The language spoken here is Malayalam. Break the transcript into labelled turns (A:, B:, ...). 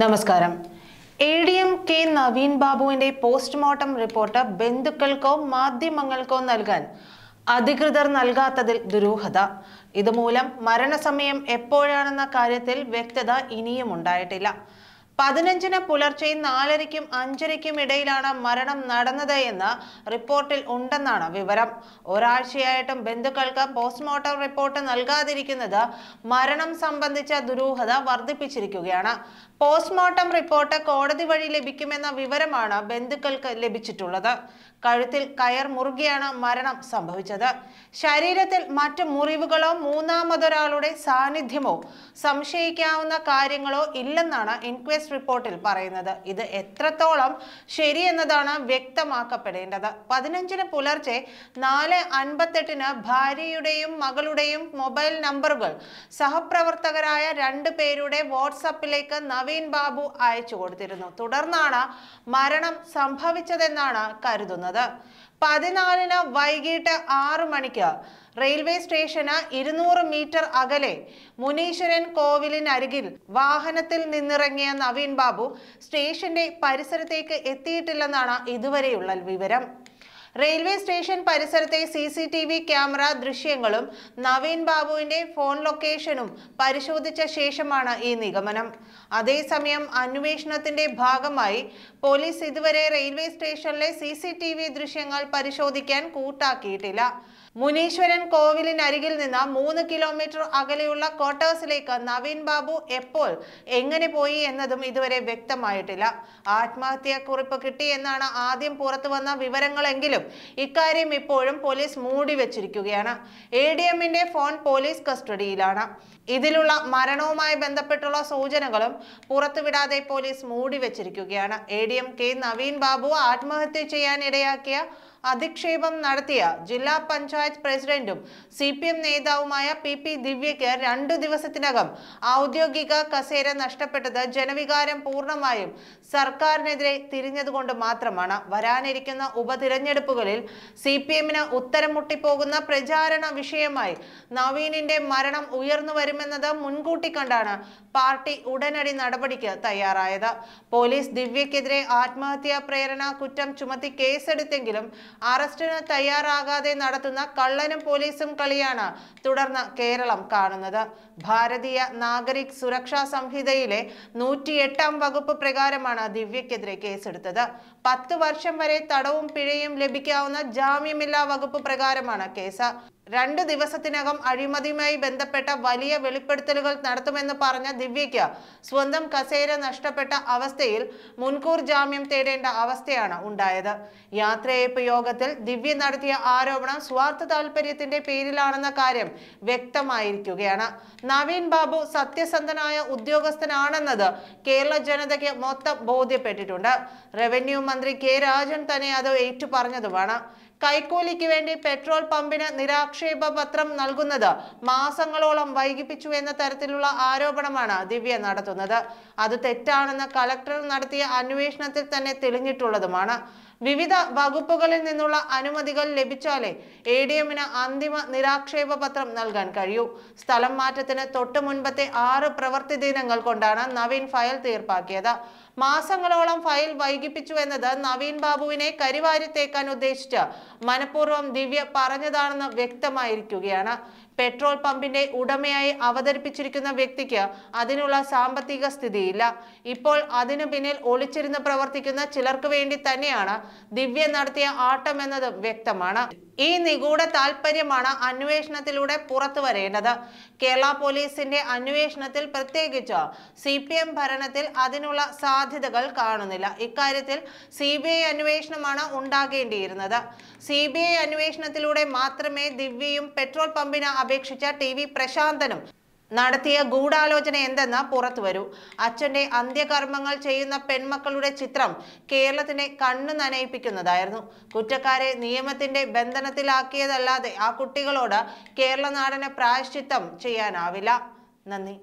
A: നമസ്കാരം A D M K Naveen ബാബുവിന്റെ പോസ്റ്റ്മോർട്ടം റിപ്പോർട്ട് ബന്ധുക്കൾക്കോ മാധ്യമങ്ങൾക്കോ നൽകാൻ അധികൃതർ നൽകാത്തതിൽ ദുരൂഹത ഇതുമൂലം മരണസമയം എപ്പോഴാണെന്ന കാര്യത്തിൽ വ്യക്തത ഇനിയും ഉണ്ടായിട്ടില്ല പതിനഞ്ചിന് പുലർച്ചെ നാലരയ്ക്കും അഞ്ചരയ്ക്കും ഇടയിലാണ് മരണം നടന്നത് എന്ന് റിപ്പോർട്ടിൽ ഉണ്ടെന്നാണ് വിവരം ഒരാഴ്ചയായിട്ടും ബന്ധുക്കൾക്ക് പോസ്റ്റ്മോർട്ടം റിപ്പോർട്ട് നൽകാതിരിക്കുന്നത് മരണം സംബന്ധിച്ച ദുരൂഹത വർദ്ധിപ്പിച്ചിരിക്കുകയാണ് പോസ്റ്റ്മോർട്ടം റിപ്പോർട്ട് കോടതി വഴി ലഭിക്കുമെന്ന വിവരമാണ് ബന്ധുക്കൾക്ക് ലഭിച്ചിട്ടുള്ളത് കഴുത്തിൽ കയർ മുറുകിയാണ് മരണം സംഭവിച്ചത് ശരീരത്തിൽ മറ്റ് മുറിവുകളോ മൂന്നാമതൊരാളുടെ സാന്നിധ്യമോ സംശയിക്കാവുന്ന കാര്യങ്ങളോ ഇല്ലെന്നാണ് ഇൻക്വസ്റ്റ് റിപ്പോർട്ടിൽ പറയുന്നത് ഇത് എത്രത്തോളം ശരിയെന്നതാണ് വ്യക്തമാക്കപ്പെടേണ്ടത് പതിനഞ്ചിന് പുലർച്ചെ നാല് അൻപത്തെട്ടിന് ഭാര്യയുടെയും മകളുടെയും മൊബൈൽ നമ്പറുകൾ സഹപ്രവർത്തകരായ രണ്ടു പേരുടെ വാട്സപ്പിലേക്ക് നവീൻ ബാബു അയച്ചു കൊടുത്തിരുന്നു തുടർന്നാണ് മരണം സംഭവിച്ചതെന്നാണ് കരുതുന്നത് നടക്കുന്നത് പതിനാലിന് വൈകിട്ട് ആറു മണിക്ക് റെയിൽവേ സ്റ്റേഷന് ഇരുന്നൂറ് മീറ്റർ അകലെ മുനീശ്വരൻ കോവിലിനരികിൽ വാഹനത്തിൽ നിന്നിറങ്ങിയ നവീൻ ബാബു സ്റ്റേഷന്റെ പരിസരത്തേക്ക് എത്തിയിട്ടില്ലെന്നാണ് ഇതുവരെയുള്ള വിവരം റെയിൽവേ സ്റ്റേഷൻ പരിസരത്തെ C C T V camera ദൃശ്യങ്ങളും നവീൻ ബാബുവിന്റെ ഫോൺ ലൊക്കേഷനും പരിശോധിച്ച ശേഷമാണ് ഈ നിഗമനം അതേസമയം അന്വേഷണത്തിന്റെ ഭാഗമായി പോലീസ് ഇതുവരെ റെയിൽവേ സ്റ്റേഷനിലെ സി ദൃശ്യങ്ങൾ പരിശോധിക്കാൻ കൂട്ടാക്കിയിട്ടില്ല മുനീശ്വരൻ കോവിലിനരികിൽ നിന്ന് മൂന്ന് കിലോമീറ്റർ അകലെയുള്ള ക്വാർട്ടേഴ്സിലേക്ക് നവീൻ ബാബു എപ്പോൾ എങ്ങനെ പോയി എന്നതും ഇതുവരെ വ്യക്തമായിട്ടില്ല ആത്മഹത്യാക്കുറിപ്പ് കിട്ടിയെന്നാണ് ആദ്യം പുറത്തു വന്ന വിവരങ്ങളെങ്കിലും ഇക്കാര്യം ഇപ്പോഴും പോലീസ് മൂടി വെച്ചിരിക്കുകയാണ് എ ഡി എമ്മിന്റെ ഫോൺ പോലീസ് കസ്റ്റഡിയിലാണ് ഇതിലുള്ള മരണവുമായി ബന്ധപ്പെട്ടുള്ള സൂചനകളും പുറത്തുവിടാതെ പോലീസ് മൂടി വെച്ചിരിക്കുകയാണ് A D M K Naveen Babu ആത്മഹത്യ ചെയ്യാൻ ഇടയാക്കിയ അധിക്ഷേപം നടത്തിയ ജില്ലാ പഞ്ചായത്ത് പ്രസിഡന്റും സി പി എം നേതാവുമായ പി പി ദിവ്യയ്ക്ക് രണ്ടു ദിവസത്തിനകം ഔദ്യോഗിക കസേര നഷ്ടപ്പെട്ടത് ജനവികാരം പൂർണ്ണമായും സർക്കാരിനെതിരെ തിരിഞ്ഞതുകൊണ്ട് മാത്രമാണ് വരാനിരിക്കുന്ന ഉപതിരഞ്ഞെടുപ്പുകളിൽ സി പി എമ്മിന് ഉത്തരം മുട്ടിപ്പോകുന്ന പ്രചാരണ വിഷയമായി നവീനിന്റെ മരണം ഉയർന്നു വരുമെന്നത് മുൻകൂട്ടി കണ്ടാണ് പാർട്ടി ഉടനടി നടപടിക്ക് തയ്യാറായത് പോലീസ് ദിവ്യക്കെതിരെ ആത്മഹത്യാ പ്രേരണ കുറ്റം ചുമത്തി കേസെടുത്തെങ്കിലും അറസ്റ്റിന് തയ്യാറാകാതെ നടത്തുന്ന കള്ളനും പോലീസും കളിയാണ് തുടർന്ന് കേരളം കാണുന്നത് ഭാരതീയ നാഗരിക് സുരക്ഷാ സംഹിതയിലെ നൂറ്റിയെട്ടാം വകുപ്പ് പ്രകാരമാണ് ദിവ്യക്കെതിരെ കേസെടുത്തത് പത്ത് വർഷം വരെ തടവും പിഴയും ലഭിക്കാവുന്ന ജാമ്യമില്ലാ വകുപ്പ് പ്രകാരമാണ് കേസ് രണ്ട് ദിവസത്തിനകം അഴിമതിയുമായി ബന്ധപ്പെട്ട വലിയ വെളിപ്പെടുത്തലുകൾ നടത്തുമെന്ന് പറഞ്ഞ ദിവ്യയ്ക്ക് സ്വന്തം കസേര നഷ്ടപ്പെട്ട അവസ്ഥയിൽ മുൻകൂർ ജാമ്യം തേടേണ്ട അവസ്ഥയാണ് ഉണ്ടായത് യാത്രയയപ്പ് യോഗത്തിൽ ദിവ്യ നടത്തിയ ആരോപണം സ്വാർത്ഥ താല്പര്യത്തിന്റെ പേരിലാണെന്ന കാര്യം വ്യക്തമായിരിക്കുകയാണ് നവീൻ ബാബു സത്യസന്ധനായ ഉദ്യോഗസ്ഥനാണെന്നത് കേരള ജനതയ്ക്ക് മൊത്തം ബോധ്യപ്പെട്ടിട്ടുണ്ട് റവന്യൂ മന്ത്രി കെ രാജൻ തന്നെ അത് ഏറ്റുപറഞ്ഞതുമാണ് കൈക്കൂലിക്ക് വേണ്ടി പെട്രോൾ പമ്പിന് നിരാക്ഷേപ പത്രം നൽകുന്നത് മാസങ്ങളോളം വൈകിപ്പിച്ചു എന്ന തരത്തിലുള്ള ആരോപണമാണ് ദിവ്യ നടത്തുന്നത് അത് തെറ്റാണെന്ന് കലക്ടർ നടത്തിയ അന്വേഷണത്തിൽ തന്നെ തെളിഞ്ഞിട്ടുള്ളതുമാണ് വിവിധ വകുപ്പുകളിൽ നിന്നുള്ള അനുമതികൾ ലഭിച്ചാലേ എ ഡി എമ്മിന് അന്തിമ നിരാക്ഷേപ പത്രം നൽകാൻ കഴിയൂ സ്ഥലം മാറ്റത്തിന് തൊട്ടു മുൻപത്തെ ആറ് പ്രവൃത്തി ദിനങ്ങൾ കൊണ്ടാണ് നവീൻ ഫയൽ തീർപ്പാക്കിയത് മാസങ്ങളോളം ഫയൽ വൈകിപ്പിച്ചു എന്നത് നവീൻ ബാബുവിനെ കരിവാരിത്തേക്കാൻ ഉദ്ദേശിച്ച് മനഃപൂർവ്വം ദിവ്യ പറഞ്ഞതാണെന്ന് വ്യക്തമായിരിക്കുകയാണ് പെട്രോൾ പമ്പിന്റെ ഉടമയായി അവതരിപ്പിച്ചിരിക്കുന്ന വ്യക്തിക്ക് അതിനുള്ള സാമ്പത്തിക സ്ഥിതിയില്ല ഇപ്പോൾ അതിനു പിന്നിൽ ഒളിച്ചിരുന്ന് പ്രവർത്തിക്കുന്ന ചിലർക്ക് വേണ്ടി തന്നെയാണ് ദിവ്യ നടത്തിയ ആട്ടം എന്നത് വ്യക്തമാണ് ഈ നിഗൂഢ താല്പര്യമാണ് അന്വേഷണത്തിലൂടെ പുറത്തു വരേണ്ടത് കേരള പോലീസിന്റെ അന്വേഷണത്തിൽ പ്രത്യേകിച്ച് സി ഭരണത്തിൽ അതിനുള്ള സാധ്യതകൾ കാണുന്നില്ല ഇക്കാര്യത്തിൽ സി അന്വേഷണമാണ് ഉണ്ടാകേണ്ടിയിരുന്നത് സി അന്വേഷണത്തിലൂടെ മാത്രമേ ദിവ്യയും പെട്രോൾ പമ്പിന് അപേക്ഷിച്ച ടി പ്രശാന്തനും നടത്തിയ ഗൂഢാലോചന എന്തെന്ന് പുറത്തു വരൂ അച്ഛൻ്റെ അന്ത്യകർമ്മങ്ങൾ ചെയ്യുന്ന പെൺമക്കളുടെ ചിത്രം കേരളത്തിനെ കണ്ണു നനയിപ്പിക്കുന്നതായിരുന്നു കുറ്റക്കാരെ നിയമത്തിന്റെ ബന്ധനത്തിലാക്കിയതല്ലാതെ ആ കുട്ടികളോട് കേരള നാടിന് പ്രായശ്ചിത്തം ചെയ്യാനാവില്ല നന്ദി